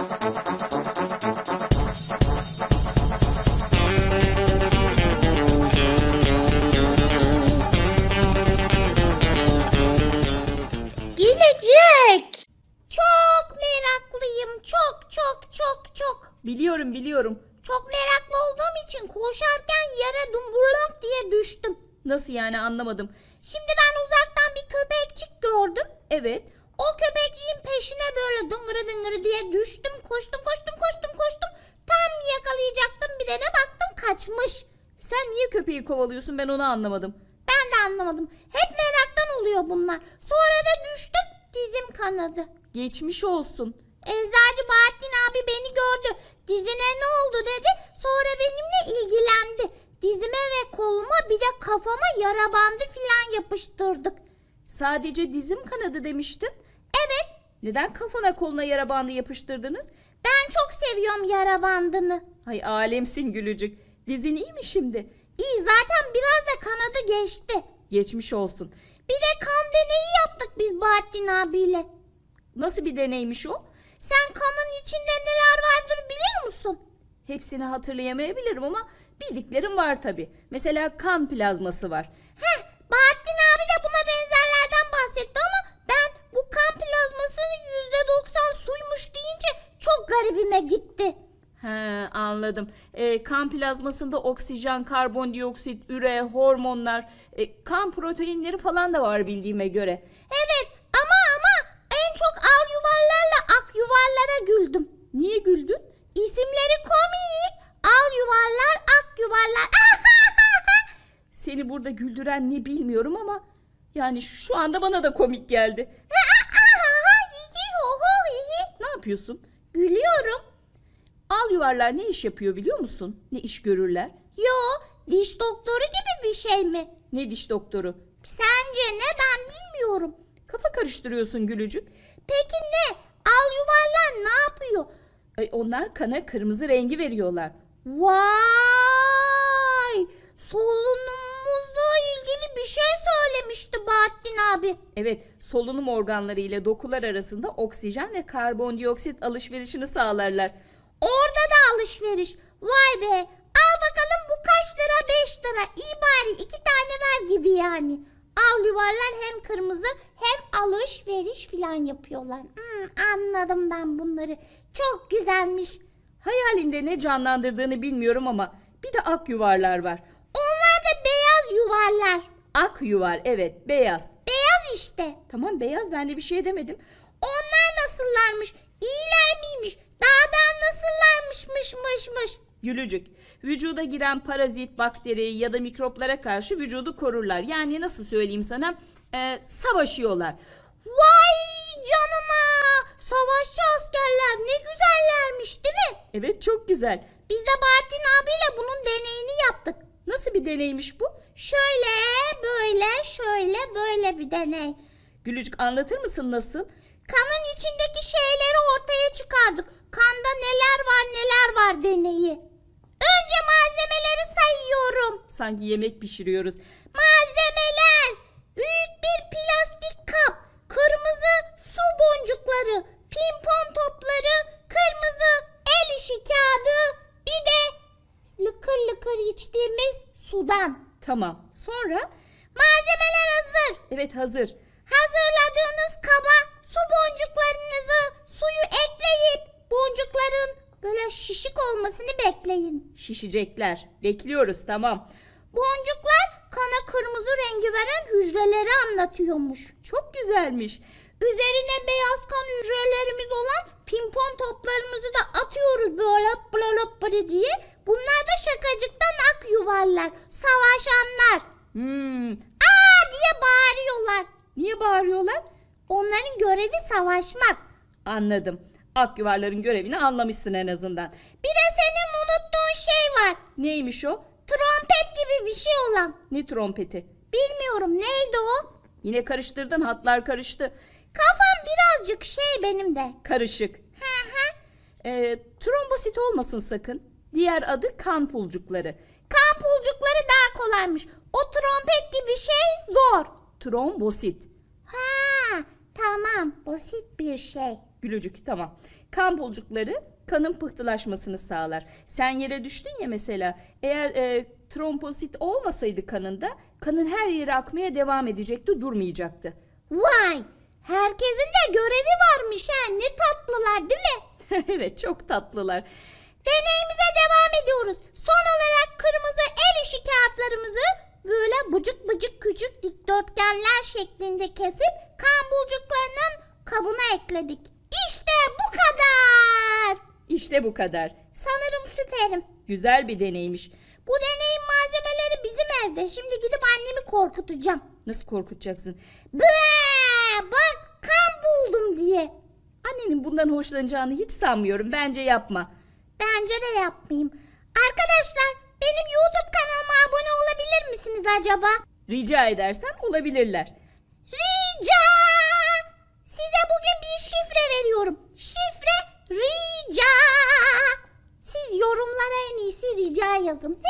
Gelecek. Çok meraklıyım. Çok çok çok çok. Biliyorum biliyorum. Çok meraklı olduğum için koşarken yere dumburlank diye düştüm. Nasıl yani anlamadım. Şimdi ben uzaktan bir köpekçik gördüm. Evet. O köpeciğin peşine böyle dıngırı dıngırı diye düştüm koştum koştum koştum koştum. Tam yakalayacaktım bir de ne baktım kaçmış. Sen niye köpeği kovalıyorsun ben onu anlamadım. Ben de anlamadım. Hep meraktan oluyor bunlar. Sonra da düştüm dizim kanadı. Geçmiş olsun. Eczacı Bahattin abi beni gördü. Dizine ne oldu dedi. Sonra benimle ilgilendi. Dizime ve koluma bir de kafama yara bandı filan yapıştırdık. Sadece dizim kanadı demiştin. Neden kafana koluna yara bandı yapıştırdınız? Ben çok seviyorum yara bandını. Ay alemsin Gülücük. Dizin iyi mi şimdi? İyi zaten biraz da kanadı geçti. Geçmiş olsun. Bir de kan deneyi yaptık biz Bahattin abiyle. Nasıl bir deneymiş o? Sen kanın içinde neler vardır biliyor musun? Hepsini hatırlayamayabilirim ama bildiklerim var tabi. Mesela kan plazması var. Heh tanımladım. E, kan plazmasında oksijen, karbondioksit, üre, hormonlar, e, kan proteinleri falan da var bildiğime göre. Evet ama ama en çok al yuvarlarla ak yuvarlara güldüm. Niye güldün? İsimleri komik. Al yuvarlar, ak yuvarlar. Seni burada güldüren ne bilmiyorum ama yani şu anda bana da komik geldi. ne yapıyorsun? Gülüyorum yuvarlar ne iş yapıyor biliyor musun? Ne iş görürler? Yo diş doktoru gibi bir şey mi? Ne diş doktoru? Sence ne ben bilmiyorum. Kafa karıştırıyorsun Gülücük. Peki ne? Al yuvarlar ne yapıyor? Ay, onlar kana kırmızı rengi veriyorlar. Vay! Solunumumuzla ilgili bir şey söylemişti Bahattin abi. Evet, solunum organları ile dokular arasında oksijen ve karbondioksit alışverişini sağlarlar. Orada da alışveriş. Vay be. Al bakalım bu kaç lira? 5 lira. İyi bari iki tane ver gibi yani. Al yuvarlar hem kırmızı hem alışveriş filan yapıyorlar. Hmm, anladım ben bunları. Çok güzelmiş. Hayalinde ne canlandırdığını bilmiyorum ama bir de ak yuvarlar var. Onlar da beyaz yuvarlar. Ak yuvar evet beyaz. Beyaz işte. Tamam beyaz ben de bir şey demedim. Onlar nasıllarmış? İyiler miymiş? Daha da Nasıllarmış,mış,mış,mış? Gülücük. Vücuda giren parazit, bakteri ya da mikroplara karşı vücudu korurlar. Yani nasıl söyleyeyim sana? Ee, savaşıyorlar. Vay canına! Savaşçı askerler ne güzellermiş değil mi? Evet çok güzel. Biz de Bahattin abiyle bunun deneyini yaptık. Nasıl bir deneymiş bu? Şöyle, böyle, şöyle, böyle bir deney. Gülücük anlatır mısın nasıl? Kanın içindeki şeyleri ortaya çıkardık. Kanda neler var neler var deneyi. Önce malzemeleri sayıyorum. Sanki yemek pişiriyoruz. Malzemeler. Büyük bir plastik kap. Kırmızı su boncukları. Pimpon topları. Kırmızı el işi kağıdı. Bir de lıkır lıkır içtiğimiz sudan. Tamam. Sonra? Malzemeler hazır. Evet hazır. Hazırladığınız kaba şişecekler. Bekliyoruz tamam. Boncuklar kana kırmızı rengi veren hücreleri anlatıyormuş. Çok güzelmiş. Üzerine beyaz kan hücrelerimiz olan pimpon toplarımızı da atıyoruz böyle blop blop diye. Bunlar da şakacıktan ak yuvarlar. Savaşanlar. Hmm. Aa diye bağırıyorlar. Niye bağırıyorlar? Onların görevi savaşmak. Anladım. Ak yuvarların görevini anlamışsın en azından. Bir de sen Neymiş o? Trompet gibi bir şey olan. Ne trompeti? Bilmiyorum neydi o? Yine karıştırdın hatlar karıştı. Kafam birazcık şey benim de. Karışık. Hı Ee, trombosit olmasın sakın. Diğer adı kan pulcukları. Kan pulcukları daha kolaymış. O trompet gibi şey zor. Trombosit. Ha tamam basit bir şey. Gülücük tamam. Kan pulcukları kanın pıhtılaşmasını sağlar. Sen yere düştün ya mesela eğer e, tromposit olmasaydı kanında kanın her yere akmaya devam edecekti durmayacaktı. Vay herkesin de görevi varmış ha ne tatlılar değil mi? evet çok tatlılar. Deneyimize devam ediyoruz. Son olarak kırmızı el işi kağıtlarımızı böyle bucuk bucuk küçük dikdörtgenler şeklinde kesip kan bulcuklarının kabına ekledik. İşte bu kadar. Sanırım süperim. Güzel bir deneymiş. Bu deneyin malzemeleri bizim evde. Şimdi gidip annemi korkutacağım. Nasıl korkutacaksın? Bıa, bak kan buldum diye. Annenin bundan hoşlanacağını hiç sanmıyorum. Bence yapma. Bence de yapmayayım. Arkadaşlar benim YouTube kanalıma abone olabilir misiniz acaba? Rica edersen olabilirler. yazın.